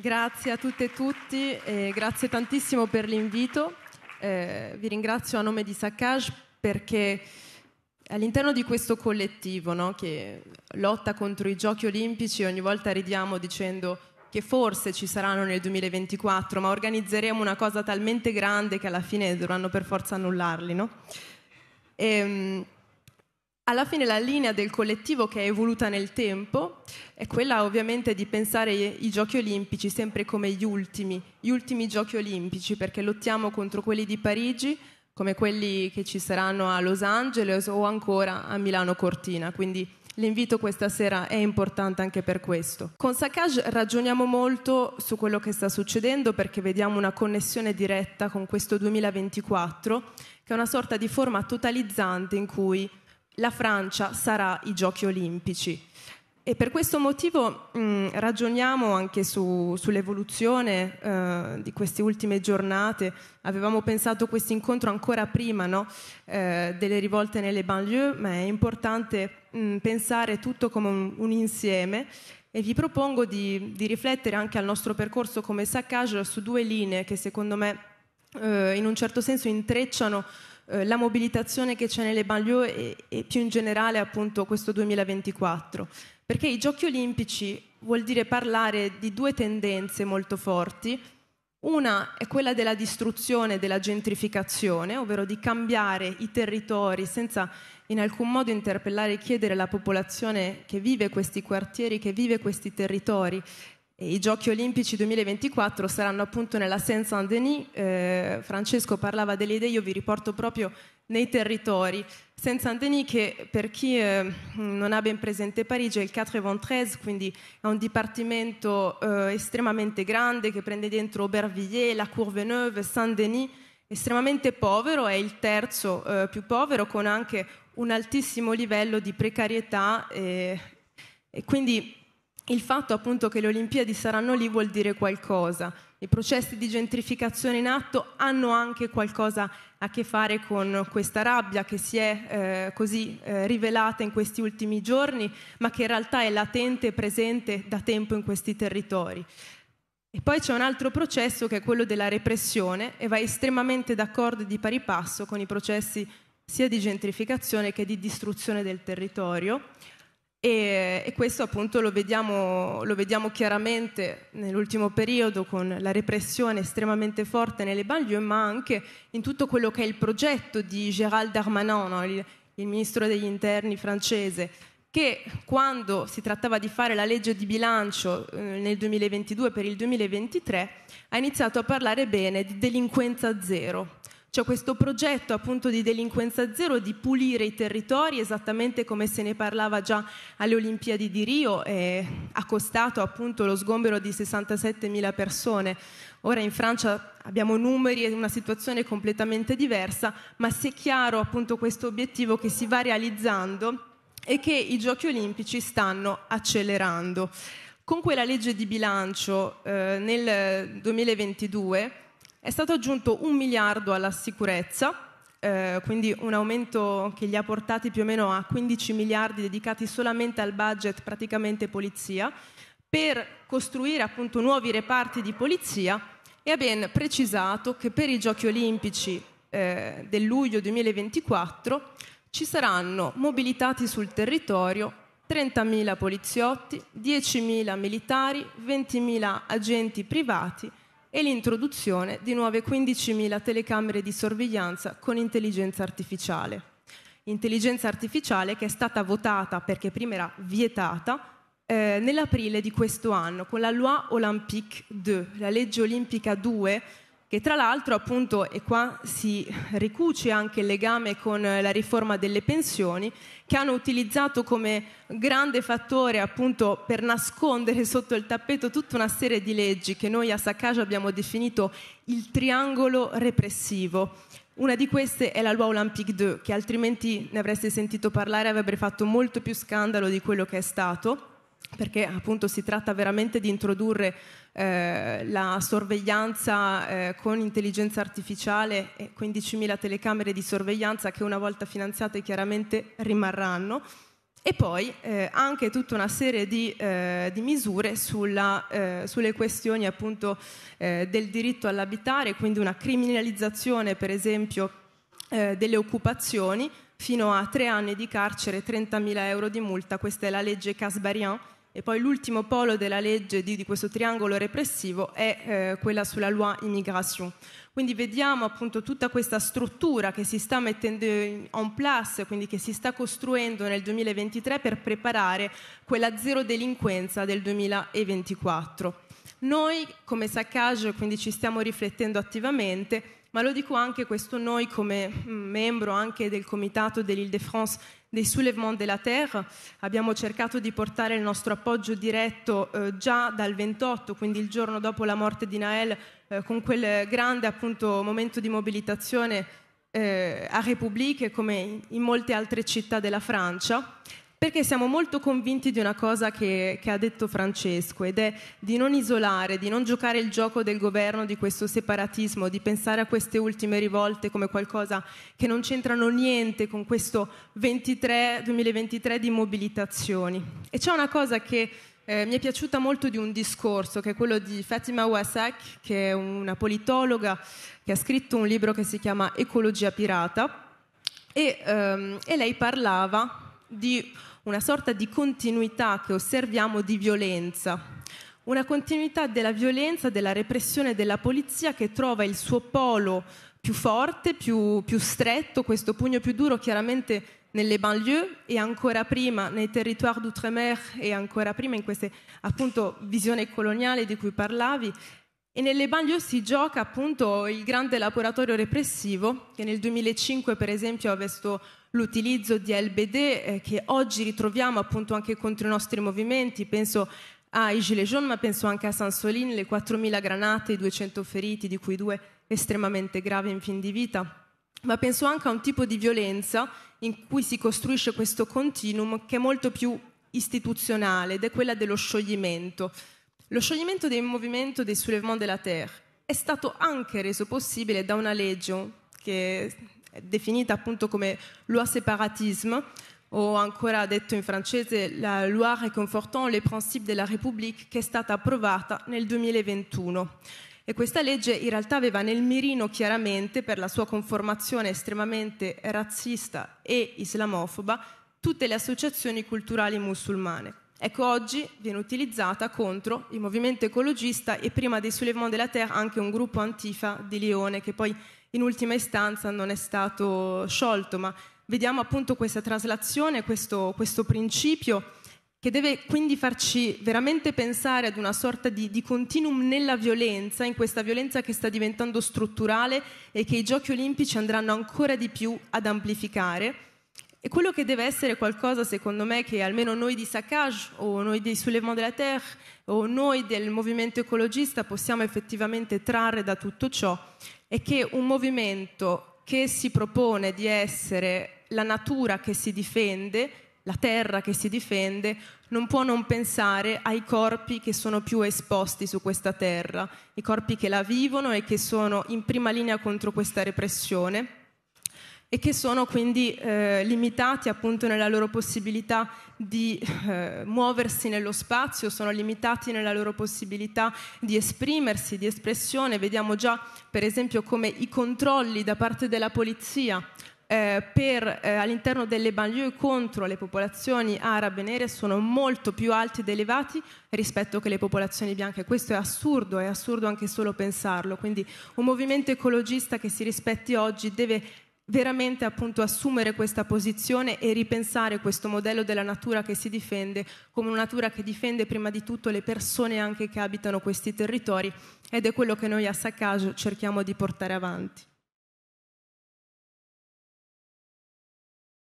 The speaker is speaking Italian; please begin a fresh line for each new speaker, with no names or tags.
Grazie a tutte e tutti e grazie tantissimo per l'invito. Eh, vi ringrazio a nome di Saccage perché all'interno di questo collettivo no, che lotta contro i giochi olimpici ogni volta ridiamo dicendo che forse ci saranno nel 2024, ma organizzeremo una cosa talmente grande che alla fine dovranno per forza annullarli. No? E, ehm, alla fine la linea del collettivo che è evoluta nel tempo è quella ovviamente di pensare i giochi olimpici sempre come gli ultimi, gli ultimi giochi olimpici, perché lottiamo contro quelli di Parigi come quelli che ci saranno a Los Angeles o ancora a Milano Cortina, quindi L'invito questa sera è importante anche per questo. Con Sakaj ragioniamo molto su quello che sta succedendo perché vediamo una connessione diretta con questo 2024 che è una sorta di forma totalizzante in cui la Francia sarà i giochi olimpici. E per questo motivo mh, mm, ragioniamo anche su, sull'evoluzione eh, di queste ultime giornate. Avevamo pensato questo incontro ancora prima no? eh, delle rivolte nelle banlieue, ma è importante mh, mm, pensare tutto come un, un, insieme e vi propongo di, di, riflettere anche al nostro percorso come Saccage su due linee che secondo me eh, in un certo senso intrecciano eh, la mobilitazione che c'è nelle banlieue e, e più in generale appunto questo 2024. Perché i giochi olimpici vuol dire parlare di due tendenze molto forti. Una è quella della distruzione, della gentrificazione, ovvero di cambiare i territori senza in alcun modo interpellare e chiedere alla popolazione che vive questi quartieri, che vive questi territori, i Giochi Olimpici 2024 saranno appunto nella Seine-Saint-Denis. Eh, Francesco parlava delle idee, io vi riporto proprio nei territori. Saint-Saint-Denis che per chi eh, non ha ben presente Parigi è il 93, quindi è un dipartimento eh, estremamente grande che prende dentro Aubervilliers, la Courveneuve, Saint-Denis, estremamente povero, è il terzo eh, più povero con anche un altissimo livello di precarietà eh, e quindi il fatto appunto che le Olimpiadi saranno lì vuol dire qualcosa. I processi di gentrificazione in atto hanno anche qualcosa a che fare con questa rabbia che si è eh, così eh, rivelata in questi ultimi giorni, ma che in realtà è latente e presente da tempo in questi territori. E poi c'è un altro processo che è quello della repressione e va estremamente d'accordo e di pari passo con i processi sia di gentrificazione che di distruzione del territorio e, e questo appunto lo vediamo, lo vediamo, chiaramente nell'ultimo periodo con la repressione estremamente forte nelle banlieue, ma anche in tutto quello che è il progetto di Gérald Darmanin, no? il, il ministro degli interni francese, che quando si trattava di fare la legge di bilancio eh, nel 2022 per il 2023 ha iniziato a parlare bene di delinquenza zero. C'è questo progetto appunto di delinquenza zero, di pulire i territori, esattamente come se ne parlava già alle Olimpiadi di Rio, e ha costato appunto lo sgombero di 67.000 persone. Ora in Francia abbiamo numeri e una situazione completamente diversa, ma se è chiaro appunto questo obiettivo che si va realizzando e che i giochi olimpici stanno accelerando. Con quella legge di bilancio eh, nel 2022 è stato aggiunto un miliardo alla sicurezza, eh, quindi un aumento che li ha portati più o meno a 15 miliardi dedicati solamente al budget praticamente polizia, per costruire appunto nuovi reparti di polizia e ha ben precisato che per i Giochi Olimpici eh, del luglio 2024 ci saranno mobilitati sul territorio 30.000 poliziotti, 10.000 militari, 20.000 agenti privati e l'introduzione di nuove 15.000 telecamere di sorveglianza con intelligenza artificiale. Intelligenza artificiale che è stata votata perché prima era vietata eh, nell'aprile di questo anno con la Loi Olympique 2, la legge olimpica 2 che tra l'altro appunto, e qua si ricuce anche il legame con la riforma delle pensioni, che hanno utilizzato come grande fattore appunto per nascondere sotto il tappeto tutta una serie di leggi che noi a Saccaggio abbiamo definito il triangolo repressivo. Una di queste è la loi Olympique 2, che altrimenti ne avreste sentito parlare e avrebbe fatto molto più scandalo di quello che è stato perché appunto si tratta veramente di introdurre eh, la sorveglianza eh, con intelligenza artificiale e 15.000 telecamere di sorveglianza che una volta finanziate chiaramente rimarranno e poi eh, anche tutta una serie di, eh, di misure sulla, eh, sulle questioni appunto eh, del diritto all'abitare, quindi una criminalizzazione per esempio eh, delle occupazioni fino a tre anni di carcere e 30.000 euro di multa. Questa è la legge Casbarian. E poi l'ultimo polo della legge di, di questo triangolo repressivo è eh, quella sulla loi immigration. Quindi vediamo appunto tutta questa struttura che si sta mettendo en place, quindi che si sta costruendo nel 2023 per preparare quella zero delinquenza del 2024. Noi come Saccage quindi ci stiamo riflettendo attivamente, ma lo dico anche questo noi come mm, membro anche del comitato dellile de france dei Soulèvements de la Terre, abbiamo cercato di portare il nostro appoggio diretto eh, già dal 28, quindi il giorno dopo la morte di Nael, eh, con quel grande appunto momento di mobilitazione eh, a Repubbliche come in molte altre città della Francia perché siamo molto convinti di una cosa che, che, ha detto Francesco ed è di non isolare, di non giocare il gioco del governo di questo separatismo, di pensare a queste ultime rivolte come qualcosa che non c'entrano niente con questo 23, 2023 di mobilitazioni. E c'è una cosa che eh, mi è piaciuta molto di un discorso che è quello di Fatima Wasak, che è una politologa che ha scritto un libro che si chiama Ecologia pirata e, ehm, e lei parlava di una sorta di continuità che osserviamo di violenza. Una continuità della violenza, della repressione della polizia che trova il suo polo più forte, più, più stretto, questo pugno più duro chiaramente nelle banlieue e ancora prima nei territoires d'outre-mer e ancora prima in questa appunto visione coloniale di cui parlavi e nelle banlieue si gioca appunto il grande laboratorio repressivo che nel 2005 per esempio ha visto l'utilizzo di LBD eh, che oggi ritroviamo appunto anche contro i nostri movimenti, penso ai Gilets jaunes ma penso anche a Sansolin, le 4.000 granate, i 200 feriti di cui due estremamente gravi in fin di vita, ma penso anche a un tipo di violenza in cui si costruisce questo continuum che è molto più istituzionale ed è quella dello scioglimento. Lo scioglimento del movimento dei soulèvements de la terre è stato anche reso possibile da una legge che è definita appunto come loi séparatisme, o ancora detto in francese la loi réconfortant les principes de la République che è stata approvata nel 2021. E questa legge in realtà aveva nel mirino chiaramente per la sua conformazione estremamente razzista e islamofoba tutte le associazioni culturali musulmane ecco oggi viene utilizzata contro il movimento ecologista e prima dei Soulèvements de la Terre anche un gruppo antifa di Lione che poi in ultima istanza non è stato sciolto, ma vediamo appunto questa traslazione, questo, questo principio che deve quindi farci veramente pensare ad una sorta di, di continuum nella violenza, in questa violenza che sta diventando strutturale e che i giochi olimpici andranno ancora di più ad amplificare e quello che deve essere qualcosa, secondo me, che almeno noi di Saccage o noi dei Soulèvement de la Terre o noi del movimento ecologista possiamo effettivamente trarre da tutto ciò, è che un movimento che si propone di essere la natura che si difende, la terra che si difende, non può non pensare ai corpi che sono più esposti su questa terra, i corpi che la vivono e che sono in prima linea contro questa repressione e che sono quindi eh, limitati appunto nella loro possibilità di eh, muoversi nello spazio, sono limitati nella loro possibilità di esprimersi, di espressione. Vediamo già per esempio come i controlli da parte della polizia eh, per, eh, all'interno delle banlieue contro le popolazioni arabe nere sono molto più alti ed elevati rispetto che le popolazioni bianche. Questo è assurdo, è assurdo anche solo pensarlo. Quindi un movimento ecologista che si rispetti oggi deve veramente appunto assumere questa posizione e ripensare questo modello della natura che si difende come una natura che difende prima di tutto le persone anche che abitano questi territori ed è quello che noi a Saccaggio cerchiamo di portare avanti.